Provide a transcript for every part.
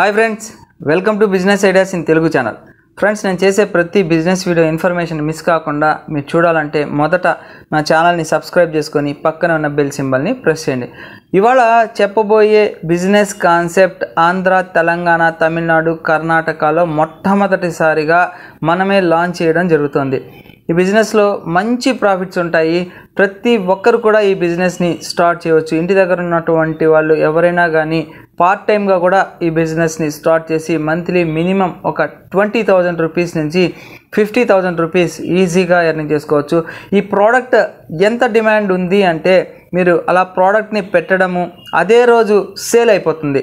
Hi friends welcome to business ideas in Telugu channel friends నేను చేసే ప్రతి బిజినెస్ వీడియో ఇన్ఫర్మేషన్ మిస్ కాకుండా మీరు చూడాలంటే మొదట నా ఛానల్ని సబ్స్క్రైబ్ చేసుకొని పక్కన ఉన్న బెల్ సింబల్ని ప్రెస్ చేయండి ఇవాళ చెప్పబోయే బిజినెస్ కాన్సెప్ట్ ఆంధ్ర తెలంగాణ తమిళనాడు కర్ణాటకలో మొట్టమొదటిసారిగా మనమే లాంచ్ చేయడం జరుగుతుంది ఈ బిజినెస్లో మంచి ప్రాఫిట్స్ ఉంటాయి ప్రతి ఒక్కరు కూడా ఈ బిజినెస్ని స్టార్ట్ చేయవచ్చు ఇంటి దగ్గర ఉన్నటువంటి వాళ్ళు ఎవరైనా కానీ పార్ట్ టైంగా కూడా ఈ బిజినెస్ని స్టార్ట్ చేసి మంత్లీ మినిమం ఒక ట్వంటీ థౌజండ్ రూపీస్ నుంచి ఫిఫ్టీ థౌజండ్ రూపీస్ ఈజీగా ఎర్నింగ్ చేసుకోవచ్చు ఈ ప్రోడక్ట్ ఎంత డిమాండ్ ఉంది అంటే మీరు అలా ప్రోడక్ట్ని పెట్టడము అదే రోజు సేల్ అయిపోతుంది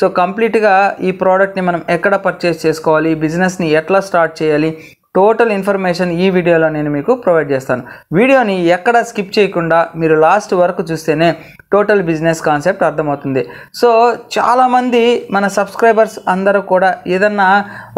సో కంప్లీట్గా ఈ ప్రోడక్ట్ని మనం ఎక్కడ పర్చేస్ చేసుకోవాలి ఈ బిజినెస్ని ఎట్లా స్టార్ట్ చేయాలి టోటల్ ఇన్ఫర్మేషన్ ఈ వీడియోలో నేను మీకు ప్రొవైడ్ చేస్తాను వీడియోని ఎక్కడ స్కిప్ చేయకుండా మీరు లాస్ట్ వరకు చూస్తేనే టోటల్ బిజినెస్ కాన్సెప్ట్ అర్థమవుతుంది సో చాలామంది మన సబ్స్క్రైబర్స్ అందరూ కూడా ఏదన్నా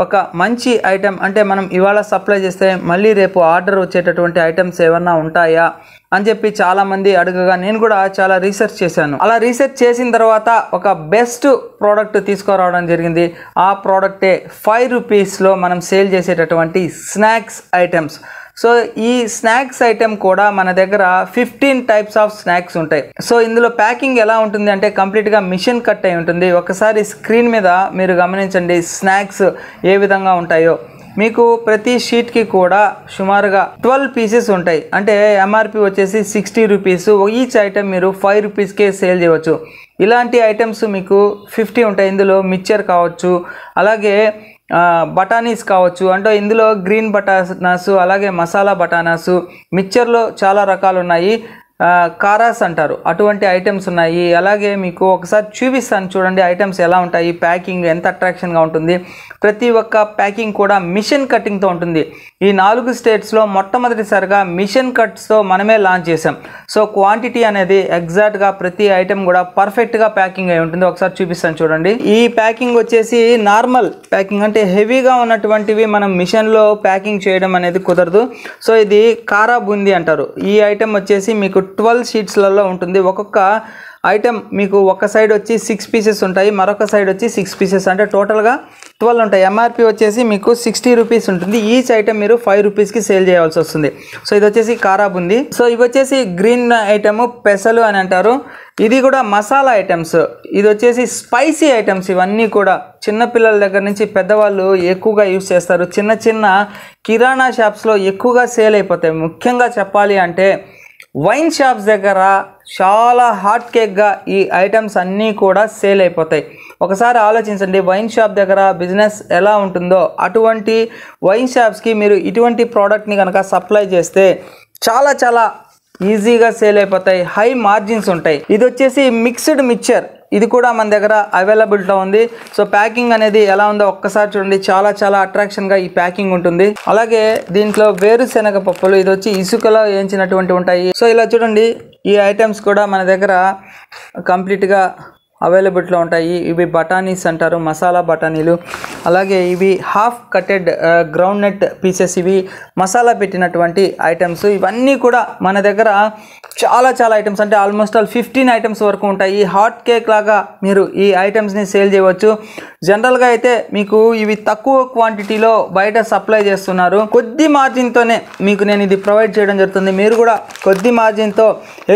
ఒక మంచి ఐటెం అంటే మనం ఇవాళ సప్లై చేస్తే మళ్ళీ రేపు ఆర్డర్ వచ్చేటటువంటి ఐటమ్స్ ఏమన్నా ఉంటాయా అని చెప్పి చాలామంది అడగగా నేను కూడా చాలా రీసెర్చ్ చేశాను అలా రీసెర్చ్ చేసిన తర్వాత ఒక బెస్ట్ ప్రోడక్ట్ తీసుకురావడం జరిగింది ఆ ప్రోడక్టే ఫైవ్ రూపీస్లో మనం సేల్ చేసేటటువంటి స్నాక్స్ ఐటమ్స్ సో ఈ స్నాక్స్ ఐటెం కూడా మన దగ్గర ఫిఫ్టీన్ టైప్స్ ఆఫ్ స్నాక్స్ ఉంటాయి సో ఇందులో ప్యాకింగ్ ఎలా ఉంటుంది అంటే కంప్లీట్గా మిషన్ కట్ అయి ఉంటుంది ఒకసారి స్క్రీన్ మీద మీరు గమనించండి స్నాక్స్ ఏ విధంగా ఉంటాయో మీకు ప్రతి షీట్కి కూడా సుమారుగా ట్వెల్వ్ పీసెస్ ఉంటాయి అంటే ఎంఆర్పి వచ్చేసి సిక్స్టీ రూపీస్ ఈచ్ ఐటెం మీరు ఫైవ్ రూపీస్కే సేల్ చేయవచ్చు ఇలాంటి ఐటమ్స్ మీకు ఫిఫ్టీ ఉంటాయి ఇందులో మిక్చర్ కావచ్చు అలాగే బఠానీస్ కావచ్చు అంటే ఇందులో గ్రీన్ బటానాసు అలాగే మసాలా బటానాసు మిక్చర్లో చాలా రకాలు ఉన్నాయి కారాస్ అంటారు అటువంటి ఐటమ్స్ ఉన్నాయి అలాగే మీకు ఒకసారి చూపిస్తాను చూడండి ఐటమ్స్ ఎలా ఉంటాయి ప్యాకింగ్ ఎంత అట్రాక్షన్గా ఉంటుంది ప్రతి ఒక్క ప్యాకింగ్ కూడా మిషన్ కటింగ్తో ఉంటుంది ఈ నాలుగు స్టేట్స్లో మొట్టమొదటిసారిగా మిషన్ కట్స్తో మనమే లాంచ్ చేసాం సో క్వాంటిటీ అనేది ఎగ్జాక్ట్గా ప్రతి ఐటెం కూడా పర్ఫెక్ట్గా ప్యాకింగ్ అయి ఉంటుంది ఒకసారి చూపిస్తాను చూడండి ఈ ప్యాకింగ్ వచ్చేసి నార్మల్ ప్యాకింగ్ అంటే హెవీగా ఉన్నటువంటివి మనం మిషన్లో ప్యాకింగ్ చేయడం అనేది కుదరదు సో ఇది కారా బుంది అంటారు ఈ ఐటెం వచ్చేసి మీకు ట్వెల్వ్ షీట్స్లలో ఉంటుంది ఒక్కొక్క ఐటెం మీకు ఒక సైడ్ వచ్చి సిక్స్ పీసెస్ ఉంటాయి మరొక సైడ్ వచ్చి సిక్స్ పీసెస్ అంటే టోటల్గా ట్వెల్వ్ ఉంటాయి ఎంఆర్పి వచ్చేసి మీకు సిక్స్టీ రూపీస్ ఉంటుంది ఈచ్ ఐటమ్ మీరు ఫైవ్ రూపీస్కి సేల్ చేయాల్సి వస్తుంది సో ఇది వచ్చేసి కారాబ్ ఉంది సో ఇవి వచ్చేసి గ్రీన్ ఐటమ్ పెసలు అని అంటారు ఇది కూడా మసాలా ఐటమ్స్ ఇది వచ్చేసి స్పైసీ ఐటమ్స్ ఇవన్నీ కూడా చిన్నపిల్లల దగ్గర నుంచి పెద్దవాళ్ళు ఎక్కువగా యూస్ చేస్తారు చిన్న చిన్న కిరాణా షాప్స్లో ఎక్కువగా సేల్ అయిపోతాయి ముఖ్యంగా చెప్పాలి అంటే వైన్ షాప్స్ దగ్గర చాలా హాట్ కేక్గా ఈ ఐటమ్స్ అన్నీ కూడా సేల్ అయిపోతాయి ఒకసారి ఆలోచించండి వైన్ షాప్ దగ్గర బిజినెస్ ఎలా ఉంటుందో అటువంటి వైన్ షాప్స్కి మీరు ఇటువంటి ప్రోడక్ట్ని కనుక సప్లై చేస్తే చాలా చాలా ఈజీగా సేల్ అయిపోతాయి హై మార్జిన్స్ ఉంటాయి ఇది వచ్చేసి మిక్స్డ్ మిక్చర్ ఇది కూడా మన దగ్గర అవైలబిలిటీ ఉంది సో ప్యాకింగ్ అనేది ఎలా ఉందో ఒక్కసారి చూడండి చాలా చాలా అట్రాక్షన్గా ఈ ప్యాకింగ్ ఉంటుంది అలాగే దీంట్లో వేరుశనగ పప్పులు ఇది వచ్చి ఇసుకలో వేయించినటువంటి ఉంటాయి సో ఇలా చూడండి ఈ ఐటమ్స్ కూడా మన దగ్గర కంప్లీట్గా అవైలబిలిటీలో ఉంటాయి ఇవి బఠానీస్ అంటారు మసాలా బఠానీలు అలాగే ఇవి half cutted groundnut pieces ఇవి మసాలా పెట్టినటువంటి ఐటమ్స్ ఇవన్నీ కూడా మన దగ్గర చాలా చాలా ఐటమ్స్ అంటే ఆల్మోస్ట్ ఆల్ ఫిఫ్టీన్ ఐటమ్స్ వరకు ఉంటాయి హాట్ కేక్ లాగా మీరు ఈ ఐటమ్స్ని సేల్ చేయవచ్చు జనరల్గా అయితే మీకు ఇవి తక్కువ క్వాంటిటీలో బయట సప్లై చేస్తున్నారు కొద్ది మార్జిన్తోనే మీకు నేను ఇది ప్రొవైడ్ చేయడం జరుగుతుంది మీరు కూడా కొద్ది మార్జిన్తో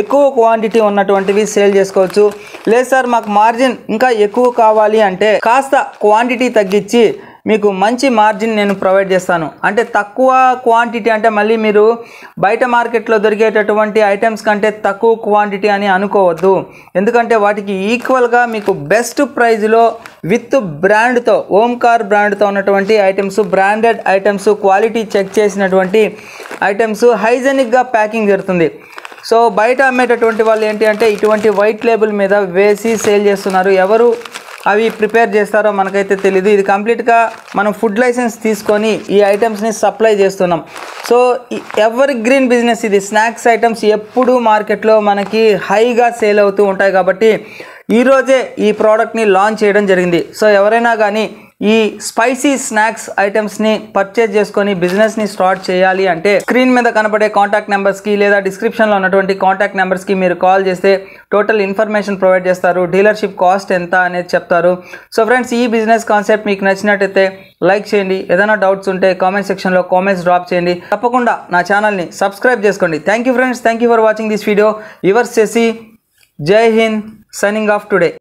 ఎక్కువ క్వాంటిటీ ఉన్నటువంటివి సేల్ చేసుకోవచ్చు లేదు సార్ మాకు మార్జిన్ ఇంకా ఎక్కువ కావాలి అంటే కాస్త క్వాంటిటీ తగ్గించి మీకు మంచి మార్జిన్ నేను ప్రొవైడ్ చేస్తాను అంటే తక్కువ క్వాంటిటీ అంటే మళ్ళీ మీరు బయట మార్కెట్లో దొరికేటటువంటి ఐటమ్స్ కంటే తక్కువ క్వాంటిటీ అని అనుకోవద్దు ఎందుకంటే వాటికి ఈక్వల్గా మీకు బెస్ట్ ప్రైజ్లో విత్ బ్రాండ్తో ఓంకార్ బ్రాండ్తో ఉన్నటువంటి items branded items quality check చేసినటువంటి ఐటమ్స్ హైజెనిక్గా ప్యాకింగ్ జరుగుతుంది సో బయట అమ్మేటటువంటి వాళ్ళు ఏంటి అంటే ఇటువంటి వైట్ లేబుల్ మీద వేసి సేల్ చేస్తున్నారు ఎవరు అవి ప్రిపేర్ చేస్తారో మనకైతే తెలీదు ఇది కంప్లీట్గా మనం ఫుడ్ లైసెన్స్ తీసుకొని ఈ ఐటమ్స్ని సప్లై చేస్తున్నాం సో ఎవర్ గ్రీన్ బిజినెస్ ఇది స్నాక్స్ ఐటమ్స్ ఎప్పుడు మార్కెట్లో మనకి హైగా సేల్ అవుతూ ఉంటాయి కాబట్టి ఈరోజే ఈ ప్రోడక్ట్ని లాంచ్ చేయడం జరిగింది సో ఎవరైనా కానీ ఈ స్పైసీ స్నాక్స్ ఐటమ్స్ని పర్చేజ్ చేసుకొని బిజినెస్ని స్టార్ట్ చేయాలి అంటే స్క్రీన్ మీద కనపడే కాంటాక్ట్ నెంబర్స్కి లేదా డిస్క్రిప్షన్లో ఉన్నటువంటి కాంటాక్ట్ నెంబర్స్కి మీరు కాల్ చేస్తే టోటల్ ఇన్ఫర్మేషన్ ప్రొవైడ్ చేస్తారు డీలర్షిప్ కాస్ట్ ఎంత అనేది చెప్తారు సో ఫ్రెండ్స్ ఈ బిజినెస్ కాన్సెప్ట్ మీకు నచ్చినట్టయితే లైక్ చేయండి ఏదైనా డౌట్స్ ఉంటే కామెంట్ సెక్షన్లో కామెంట్స్ డ్రాప్ చేయండి తప్పకుండా నా ఛానల్ని సబ్స్క్రైబ్ చేసుకోండి thank friends thank for watching this video reverse చేసి జై హింద్ signing off today.